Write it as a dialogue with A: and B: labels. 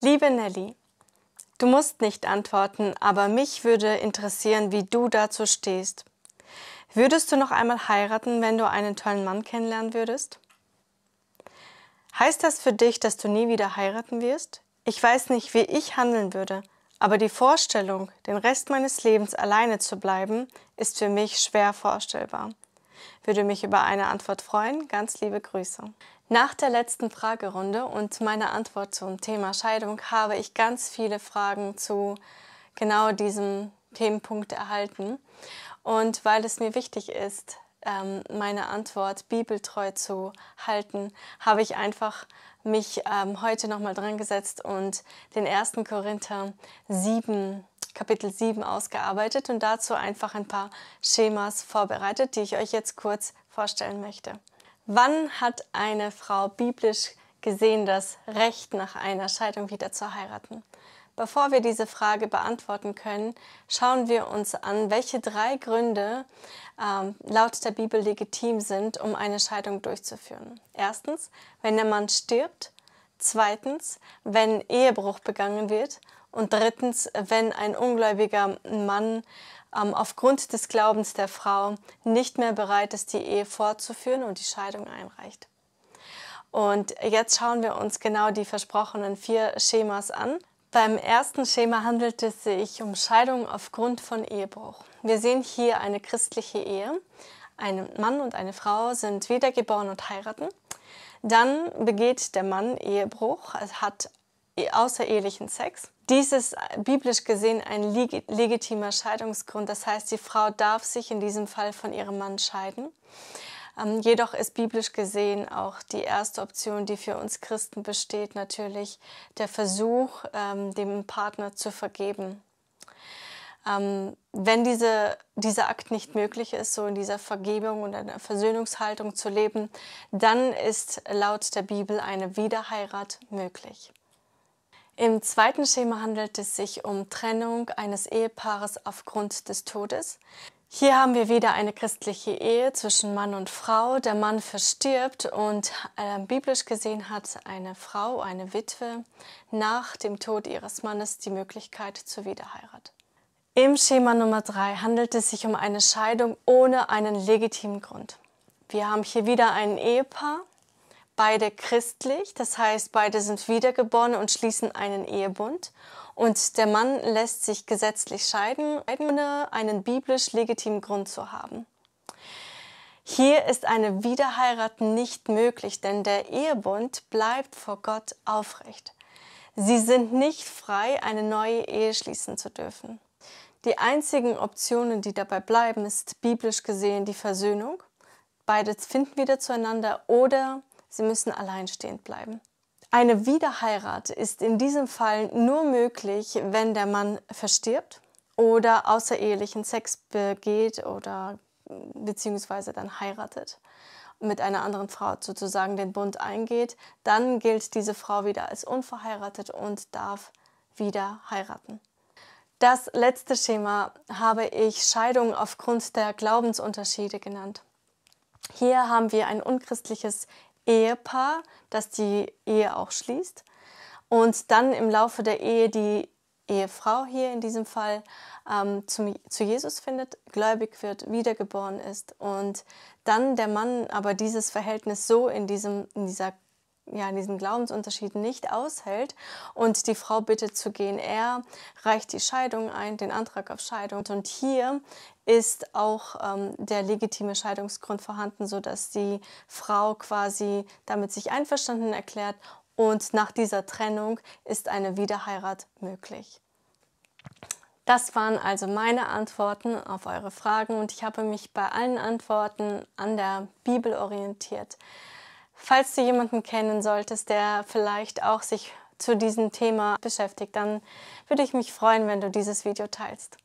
A: Liebe Nelly, du musst nicht antworten, aber mich würde interessieren, wie du dazu stehst. Würdest du noch einmal heiraten, wenn du einen tollen Mann kennenlernen würdest? Heißt das für dich, dass du nie wieder heiraten wirst? Ich weiß nicht, wie ich handeln würde, aber die Vorstellung, den Rest meines Lebens alleine zu bleiben, ist für mich schwer vorstellbar. Würde mich über eine Antwort freuen. Ganz liebe Grüße. Nach der letzten Fragerunde und meiner Antwort zum Thema Scheidung habe ich ganz viele Fragen zu genau diesem Themenpunkt erhalten. Und weil es mir wichtig ist, ähm, meine Antwort bibeltreu zu halten, habe ich einfach mich ähm, heute nochmal dran gesetzt und den 1. Korinther 7 Kapitel 7 ausgearbeitet und dazu einfach ein paar Schemas vorbereitet, die ich euch jetzt kurz vorstellen möchte. Wann hat eine Frau biblisch gesehen das Recht nach einer Scheidung wieder zu heiraten? Bevor wir diese Frage beantworten können, schauen wir uns an, welche drei Gründe ähm, laut der Bibel legitim sind, um eine Scheidung durchzuführen. Erstens, wenn der Mann stirbt. Zweitens, wenn Ehebruch begangen wird. Und drittens, wenn ein ungläubiger Mann ähm, aufgrund des Glaubens der Frau nicht mehr bereit ist, die Ehe fortzuführen und die Scheidung einreicht. Und jetzt schauen wir uns genau die versprochenen vier Schemas an. Beim ersten Schema handelt es sich um Scheidung aufgrund von Ehebruch. Wir sehen hier eine christliche Ehe. Ein Mann und eine Frau sind wiedergeboren und heiraten. Dann begeht der Mann Ehebruch, hat äh, außerehelichen Sex. Dies ist äh, biblisch gesehen ein legitimer Scheidungsgrund. Das heißt, die Frau darf sich in diesem Fall von ihrem Mann scheiden. Ähm, jedoch ist biblisch gesehen auch die erste Option, die für uns Christen besteht, natürlich der Versuch, ähm, dem Partner zu vergeben. Ähm, wenn diese, dieser Akt nicht möglich ist, so in dieser Vergebung und einer Versöhnungshaltung zu leben, dann ist laut der Bibel eine Wiederheirat möglich. Im zweiten Schema handelt es sich um Trennung eines Ehepaares aufgrund des Todes. Hier haben wir wieder eine christliche Ehe zwischen Mann und Frau. Der Mann verstirbt und äh, biblisch gesehen hat eine Frau, eine Witwe, nach dem Tod ihres Mannes die Möglichkeit zur Wiederheirat. Im Schema Nummer 3 handelt es sich um eine Scheidung ohne einen legitimen Grund. Wir haben hier wieder ein Ehepaar, beide christlich, das heißt, beide sind wiedergeboren und schließen einen Ehebund. Und der Mann lässt sich gesetzlich scheiden, ohne einen biblisch legitimen Grund zu haben. Hier ist eine Wiederheirat nicht möglich, denn der Ehebund bleibt vor Gott aufrecht. Sie sind nicht frei, eine neue Ehe schließen zu dürfen. Die einzigen Optionen, die dabei bleiben, ist biblisch gesehen die Versöhnung. Beide finden wieder zueinander oder Sie müssen alleinstehend bleiben. Eine Wiederheirat ist in diesem Fall nur möglich, wenn der Mann verstirbt oder außerehelichen Sex begeht oder mm, beziehungsweise dann heiratet mit einer anderen Frau sozusagen den Bund eingeht, dann gilt diese Frau wieder als unverheiratet und darf wieder heiraten. Das letzte Schema habe ich Scheidung aufgrund der Glaubensunterschiede genannt. Hier haben wir ein unchristliches Ehepaar, das die Ehe auch schließt. Und dann im Laufe der Ehe die Ehefrau hier in diesem Fall ähm, zu, zu Jesus findet, gläubig wird, wiedergeboren ist und dann der Mann aber dieses Verhältnis so in, diesem, in dieser ja, diesen Glaubensunterschied nicht aushält und die Frau bittet zu gehen. Er reicht die Scheidung ein, den Antrag auf Scheidung. Und hier ist auch ähm, der legitime Scheidungsgrund vorhanden, sodass die Frau quasi damit sich einverstanden erklärt und nach dieser Trennung ist eine Wiederheirat möglich. Das waren also meine Antworten auf eure Fragen und ich habe mich bei allen Antworten an der Bibel orientiert. Falls du jemanden kennen solltest, der vielleicht auch sich zu diesem Thema beschäftigt, dann würde ich mich freuen, wenn du dieses Video teilst.